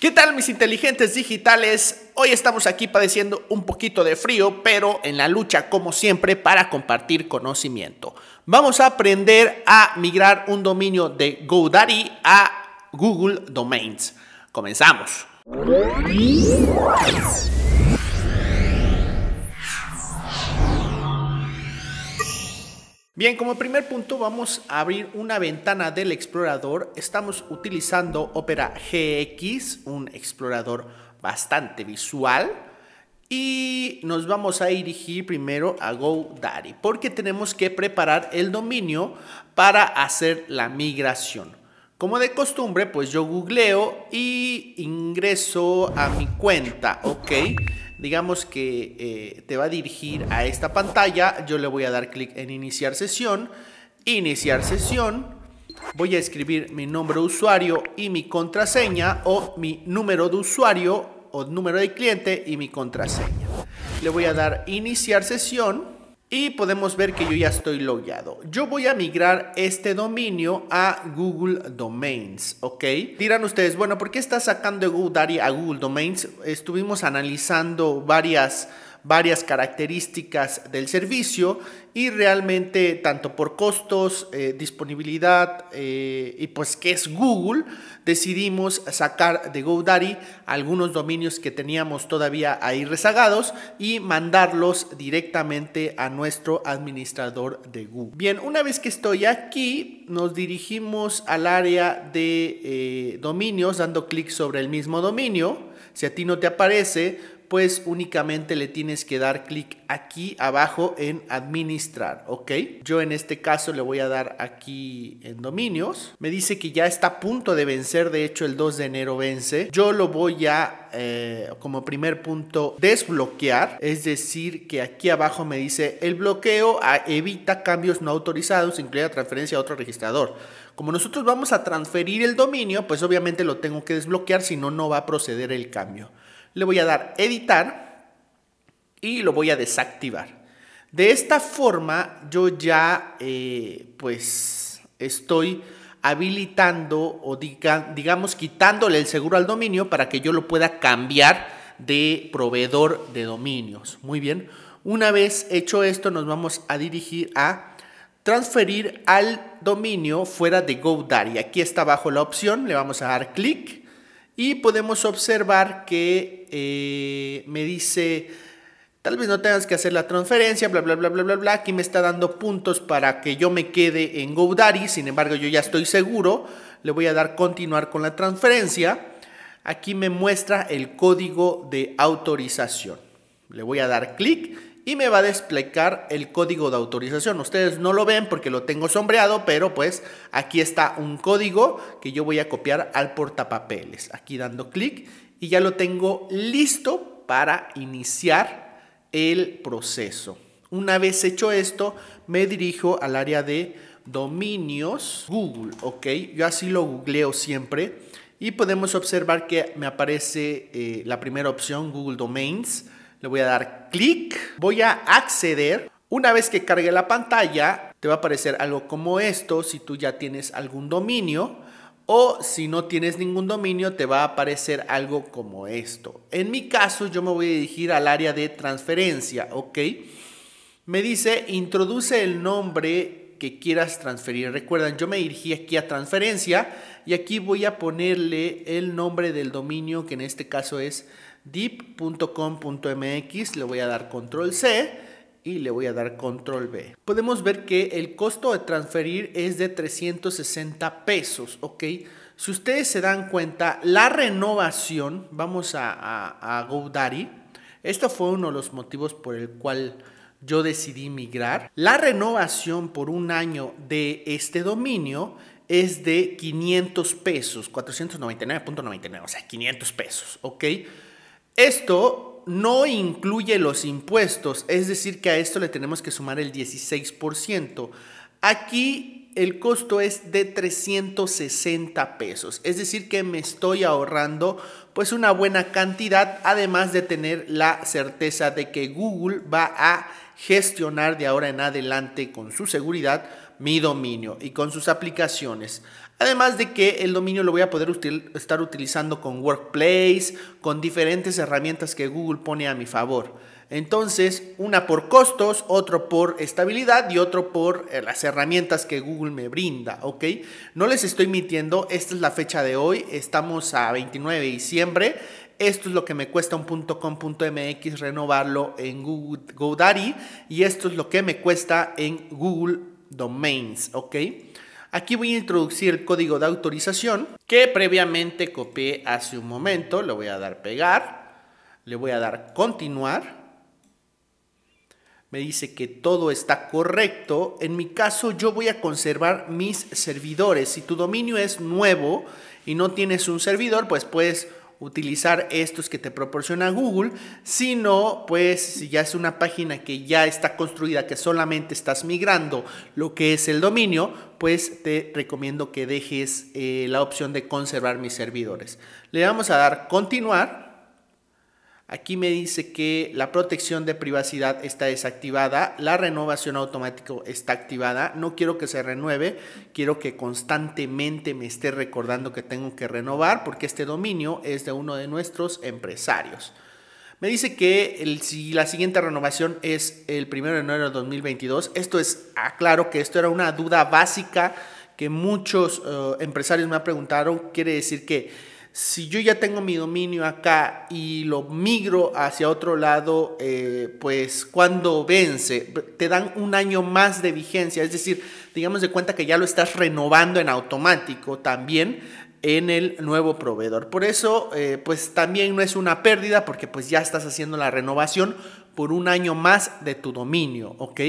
¿Qué tal mis inteligentes digitales? Hoy estamos aquí padeciendo un poquito de frío, pero en la lucha como siempre para compartir conocimiento. Vamos a aprender a migrar un dominio de GoDaddy a Google Domains. Comenzamos. Bien, como primer punto vamos a abrir una ventana del explorador. Estamos utilizando Opera GX, un explorador bastante visual. Y nos vamos a dirigir primero a GoDaddy, porque tenemos que preparar el dominio para hacer la migración. Como de costumbre, pues yo googleo y ingreso a mi cuenta, ¿ok? digamos que eh, te va a dirigir a esta pantalla. Yo le voy a dar clic en iniciar sesión, iniciar sesión. Voy a escribir mi nombre de usuario y mi contraseña o mi número de usuario o número de cliente y mi contraseña. Le voy a dar iniciar sesión. Y podemos ver que yo ya estoy logueado. Yo voy a migrar este dominio a Google Domains, ¿ok? Dirán ustedes, bueno, ¿por qué está sacando Google a Google Domains? Estuvimos analizando varias varias características del servicio y realmente tanto por costos, eh, disponibilidad eh, y pues que es Google, decidimos sacar de GoDaddy algunos dominios que teníamos todavía ahí rezagados y mandarlos directamente a nuestro administrador de Google. Bien, una vez que estoy aquí, nos dirigimos al área de eh, dominios dando clic sobre el mismo dominio. Si a ti no te aparece, pues únicamente le tienes que dar clic aquí abajo en administrar, ¿ok? Yo en este caso le voy a dar aquí en dominios. Me dice que ya está a punto de vencer, de hecho el 2 de enero vence. Yo lo voy a, eh, como primer punto, desbloquear, es decir, que aquí abajo me dice el bloqueo ah, evita cambios no autorizados, incluida transferencia a otro registrador. Como nosotros vamos a transferir el dominio, pues obviamente lo tengo que desbloquear, si no, no va a proceder el cambio le voy a dar editar y lo voy a desactivar. De esta forma yo ya eh, pues estoy habilitando o digamos quitándole el seguro al dominio para que yo lo pueda cambiar de proveedor de dominios. Muy bien. Una vez hecho esto nos vamos a dirigir a transferir al dominio fuera de GoDaddy. Aquí está abajo la opción, le vamos a dar clic y podemos observar que eh, me dice, tal vez no tengas que hacer la transferencia, bla, bla, bla, bla, bla, bla. Aquí me está dando puntos para que yo me quede en GoDaddy. Sin embargo, yo ya estoy seguro. Le voy a dar continuar con la transferencia. Aquí me muestra el código de autorización. Le voy a dar clic y me va a desplegar el código de autorización. Ustedes no lo ven porque lo tengo sombreado, pero pues aquí está un código que yo voy a copiar al portapapeles. Aquí dando clic y ya lo tengo listo para iniciar el proceso. Una vez hecho esto, me dirijo al área de dominios Google, ¿ok? Yo así lo googleo siempre y podemos observar que me aparece eh, la primera opción, Google Domains le voy a dar clic, voy a acceder. Una vez que cargue la pantalla, te va a aparecer algo como esto si tú ya tienes algún dominio. O si no tienes ningún dominio, te va a aparecer algo como esto. En mi caso, yo me voy a dirigir al área de transferencia, ¿ok? Me dice, introduce el nombre que quieras transferir. Recuerdan, yo me dirigí aquí a transferencia y aquí voy a ponerle el nombre del dominio, que en este caso es deep.com.mx, le voy a dar control C y le voy a dar control B. Podemos ver que el costo de transferir es de 360 pesos, ¿ok? Si ustedes se dan cuenta, la renovación, vamos a, a, GoDaddy, esto fue uno de los motivos por el cual yo decidí migrar. La renovación por un año de este dominio es de 500 pesos, 499.99, o sea, 500 pesos, ¿ok? Esto no incluye los impuestos, es decir, que a esto le tenemos que sumar el 16%. Aquí el costo es de 360 pesos, es decir, que me estoy ahorrando pues una buena cantidad, además de tener la certeza de que Google va a gestionar de ahora en adelante con su seguridad mi dominio y con sus aplicaciones. Además de que el dominio lo voy a poder estar utilizando con Workplace, con diferentes herramientas que Google pone a mi favor. Entonces, una por costos, otro por estabilidad y otro por eh, las herramientas que Google me brinda, ¿ok? No les estoy mintiendo, esta es la fecha de hoy, estamos a 29 de diciembre. Esto es lo que me cuesta un .com.mx renovarlo en Google GoDaddy y esto es lo que me cuesta en Google Domains, ¿ok? Aquí voy a introducir el código de autorización que previamente copié hace un momento. Le voy a dar pegar, le voy a dar continuar. Me dice que todo está correcto. En mi caso yo voy a conservar mis servidores. Si tu dominio es nuevo y no tienes un servidor, pues puedes utilizar estos que te proporciona Google, sino pues si ya es una página que ya está construida, que solamente estás migrando lo que es el dominio, pues te recomiendo que dejes eh, la opción de conservar mis servidores. Le vamos a dar continuar Aquí me dice que la protección de privacidad está desactivada, la renovación automática está activada, no quiero que se renueve, quiero que constantemente me esté recordando que tengo que renovar porque este dominio es de uno de nuestros empresarios. Me dice que si la siguiente renovación es el 1 de enero de 2022, esto es, aclaro que esto era una duda básica que muchos eh, empresarios me han preguntado. quiere decir que si yo ya tengo mi dominio acá y lo migro hacia otro lado, eh, pues cuando vence, te dan un año más de vigencia, es decir, digamos de cuenta que ya lo estás renovando en automático también en el nuevo proveedor. Por eso, eh, pues también no es una pérdida porque pues ya estás haciendo la renovación por un año más de tu dominio, ¿ok?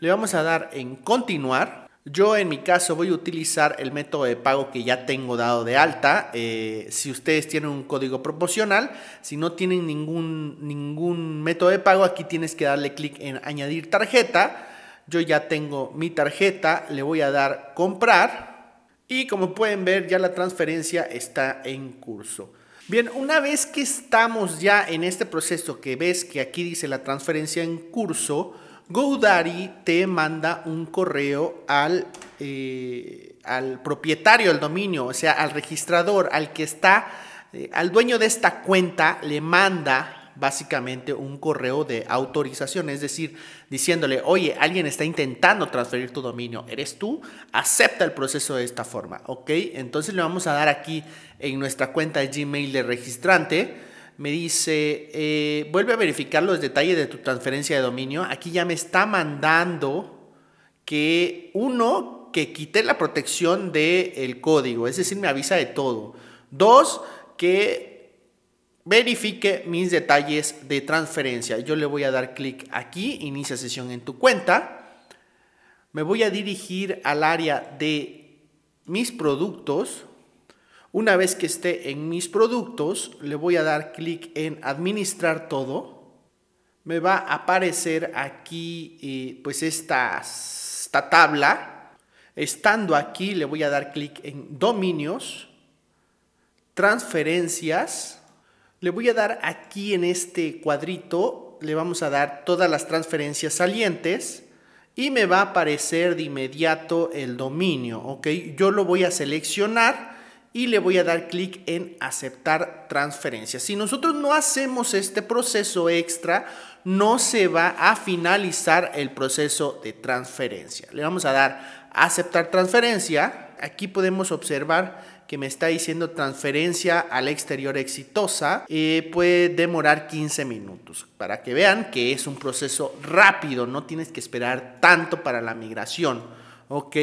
Le vamos a dar en continuar yo en mi caso voy a utilizar el método de pago que ya tengo dado de alta. Eh, si ustedes tienen un código proporcional, si no tienen ningún, ningún método de pago, aquí tienes que darle clic en añadir tarjeta. Yo ya tengo mi tarjeta, le voy a dar comprar y como pueden ver ya la transferencia está en curso. Bien, una vez que estamos ya en este proceso que ves que aquí dice la transferencia en curso, GoDaddy te manda un correo al, eh, al propietario del dominio, o sea, al registrador, al que está, eh, al dueño de esta cuenta, le manda básicamente un correo de autorización, es decir, diciéndole, oye, alguien está intentando transferir tu dominio, ¿eres tú? Acepta el proceso de esta forma, ¿ok? Entonces le vamos a dar aquí en nuestra cuenta de Gmail de registrante, me dice, eh, vuelve a verificar los detalles de tu transferencia de dominio. Aquí ya me está mandando que uno, que quite la protección del código, es decir, me avisa de todo. Dos, que verifique mis detalles de transferencia. Yo le voy a dar clic aquí, inicia sesión en tu cuenta. Me voy a dirigir al área de mis productos una vez que esté en mis productos, le voy a dar clic en administrar todo. Me va a aparecer aquí eh, pues esta, esta tabla. Estando aquí le voy a dar clic en dominios, transferencias. Le voy a dar aquí en este cuadrito, le vamos a dar todas las transferencias salientes y me va a aparecer de inmediato el dominio. ¿ok? Yo lo voy a seleccionar y le voy a dar clic en aceptar transferencia. Si nosotros no hacemos este proceso extra, no se va a finalizar el proceso de transferencia. Le vamos a dar aceptar transferencia. Aquí podemos observar que me está diciendo transferencia al exterior exitosa. Eh, puede demorar 15 minutos para que vean que es un proceso rápido. No tienes que esperar tanto para la migración. ¿ok?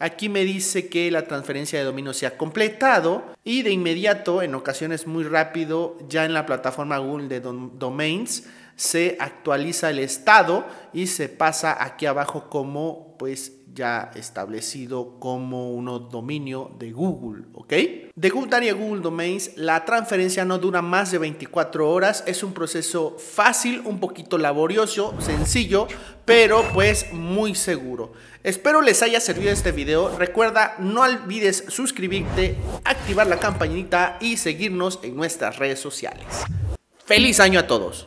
Aquí me dice que la transferencia de dominio se ha completado y de inmediato, en ocasiones muy rápido, ya en la plataforma Google de Domains, se actualiza el estado y se pasa aquí abajo como pues ya establecido como un dominio de Google, ¿ok? De Google Domains, la transferencia no dura más de 24 horas, es un proceso fácil, un poquito laborioso, sencillo, pero pues muy seguro. Espero les haya servido este video, recuerda no olvides suscribirte, activar la campanita y seguirnos en nuestras redes sociales. Feliz año a todos.